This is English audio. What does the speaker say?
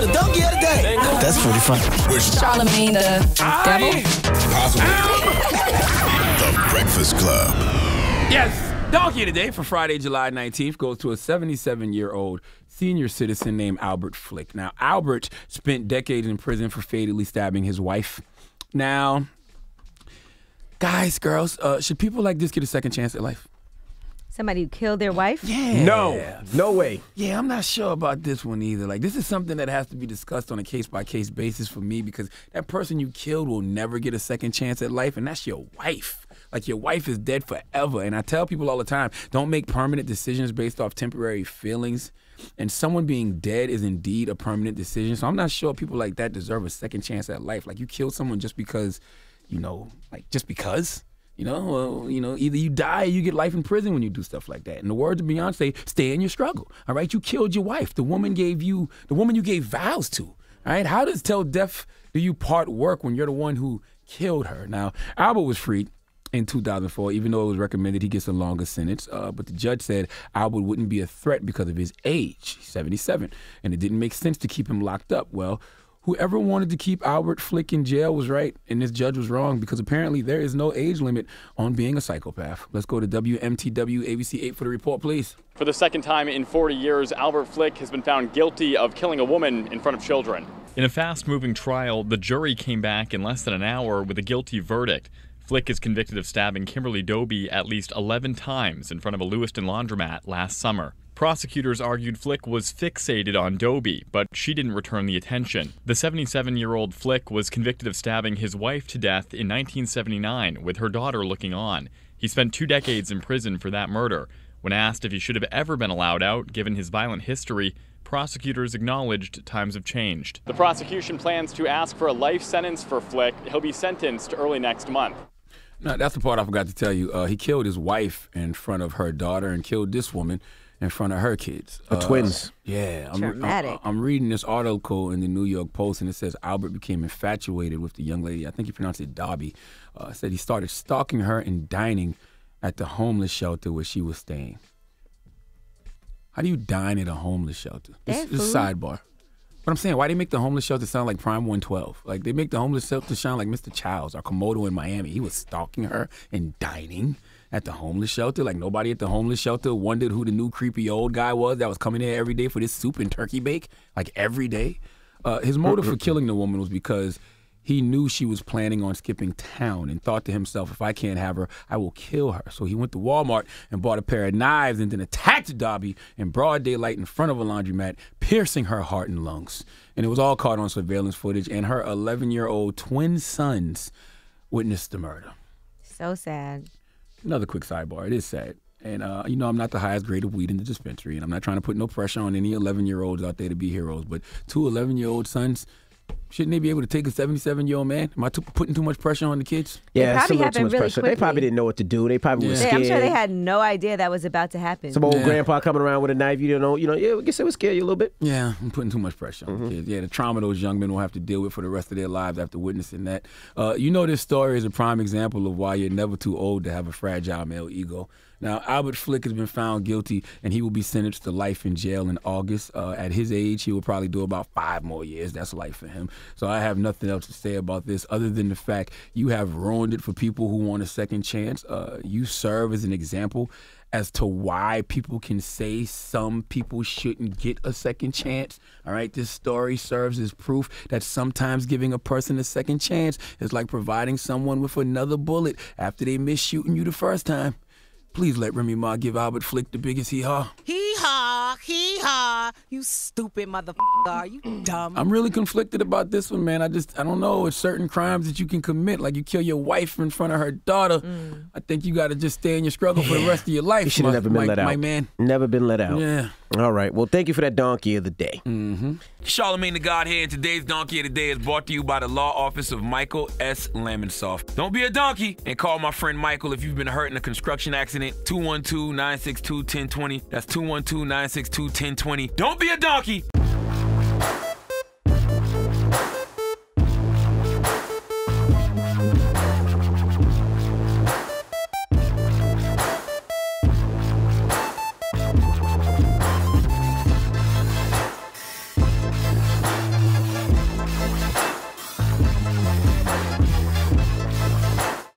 for the donkey of the day. That's pretty funny. Charlemagne the I... devil. Possibly. the Breakfast Club. Yes. Donkey of the Day for Friday, July 19th goes to a 77 year old senior citizen named Albert Flick. Now, Albert spent decades in prison for fatally stabbing his wife. Now, guys, girls, uh, should people like this get a second chance at life? Somebody who killed their wife? Yeah. No. No way. Yeah, I'm not sure about this one either. Like, this is something that has to be discussed on a case by case basis for me because that person you killed will never get a second chance at life, and that's your wife. Like, your wife is dead forever. And I tell people all the time don't make permanent decisions based off temporary feelings. And someone being dead is indeed a permanent decision. So I'm not sure people like that deserve a second chance at life. Like, you killed someone just because, you know, like, just because. You know, well, you know, either you die or you get life in prison when you do stuff like that. In the words of Beyonce, stay in your struggle. All right, you killed your wife. The woman gave you the woman you gave vows to. All right, how does tell death do you part work when you're the one who killed her? Now, Albert was freed in 2004, even though it was recommended he gets a longer sentence. Uh, but the judge said Albert wouldn't be a threat because of his age, 77, and it didn't make sense to keep him locked up. Well, whoever wanted to keep Albert Flick in jail was right and this judge was wrong because apparently there is no age limit on being a psychopath. Let's go to WMTW ABC 8 for the report, please. For the second time in 40 years, Albert Flick has been found guilty of killing a woman in front of children. In a fast moving trial, the jury came back in less than an hour with a guilty verdict. Flick is convicted of stabbing Kimberly Doby at least 11 times in front of a Lewiston laundromat last summer. Prosecutors argued Flick was fixated on Dobie, but she didn't return the attention. The 77 year old Flick was convicted of stabbing his wife to death in 1979 with her daughter looking on. He spent two decades in prison for that murder. When asked if he should have ever been allowed out, given his violent history, prosecutors acknowledged times have changed. The prosecution plans to ask for a life sentence for Flick. He'll be sentenced early next month. Now, that's the part I forgot to tell you. Uh, he killed his wife in front of her daughter and killed this woman in front of her kids. The uh, twins. Yeah. I'm, I'm, I'm, reading this article in the New York Post, and it says Albert became infatuated with the young lady. I think he pronounced it Dobby. Uh, said he started stalking her and dining at the homeless shelter where she was staying. How do you dine at a homeless shelter? This, this is sidebar. But I'm saying, why do they make the homeless shelter sound like Prime 112? Like they make the homeless shelter sound like Mr. Childs, our Komodo in Miami. He was stalking her and dining at the homeless shelter. Like nobody at the homeless shelter wondered who the new creepy old guy was that was coming in every day for this soup and turkey bake, like every day. Uh, his motive for killing the woman was because he knew she was planning on skipping town and thought to himself, if I can't have her, I will kill her. So he went to Walmart and bought a pair of knives and then attacked Dobby in broad daylight in front of a laundromat, piercing her heart and lungs. And it was all caught on surveillance footage, and her 11 year old twin sons witnessed the murder. So sad another quick sidebar. It is sad. And uh, you know, I'm not the highest grade of weed in the dispensary, and I'm not trying to put no pressure on any 11 year olds out there to be heroes. But two 11 year old sons Shouldn't they be able to take a 77 year old man? Am I putting too much pressure on the kids? Yeah, it's a little too much really pressure. Quickly. They probably didn't know what to do. They probably yeah. were scared. Yeah, I'm sure they had no idea that was about to happen. Some old yeah. grandpa coming around with a knife. You don't know. You know. Yeah, I guess it would scare you a little bit. Yeah, I'm putting too much pressure mm-hmm. on the mm-hmm. kids. Yeah, the trauma those young men will have to deal with for the rest of their lives after witnessing that. Uh, you know, this story is a prime example of why you're never too old to have a fragile male ego. Now, Albert Flick has been found guilty, and he will be sentenced to life in jail in August. Uh, at his age, he will probably do about five more years. That's life for him. So I have nothing else to say about this other than the fact you have ruined it for people who want a second chance. Uh, you serve as an example as to why people can say some people shouldn't get a second chance. All right, this story serves as proof that sometimes giving a person a second chance is like providing someone with another bullet after they miss shooting you the first time. Please let Remy Ma give Albert Flick the biggest hee-haw. Hee-haw, hee-haw. You stupid motherfucker. You dumb. I'm really conflicted about this one, man. I just, I don't know. It's certain crimes that you can commit, like you kill your wife in front of her daughter. Mm. I think you got to just stay in your struggle yeah. for the rest of your life. You should have never been my, let out. My man. Never been let out. Yeah. All right. Well, thank you for that donkey of the day. Mm-hmm. Charlemagne the God here. Today's donkey of the day is brought to you by the law office of Michael S. Lamonsoff. Don't be a donkey and call my friend Michael if you've been hurt in a construction accident. 212 962 1020. That's 212 962 1020. Don't be a donkey.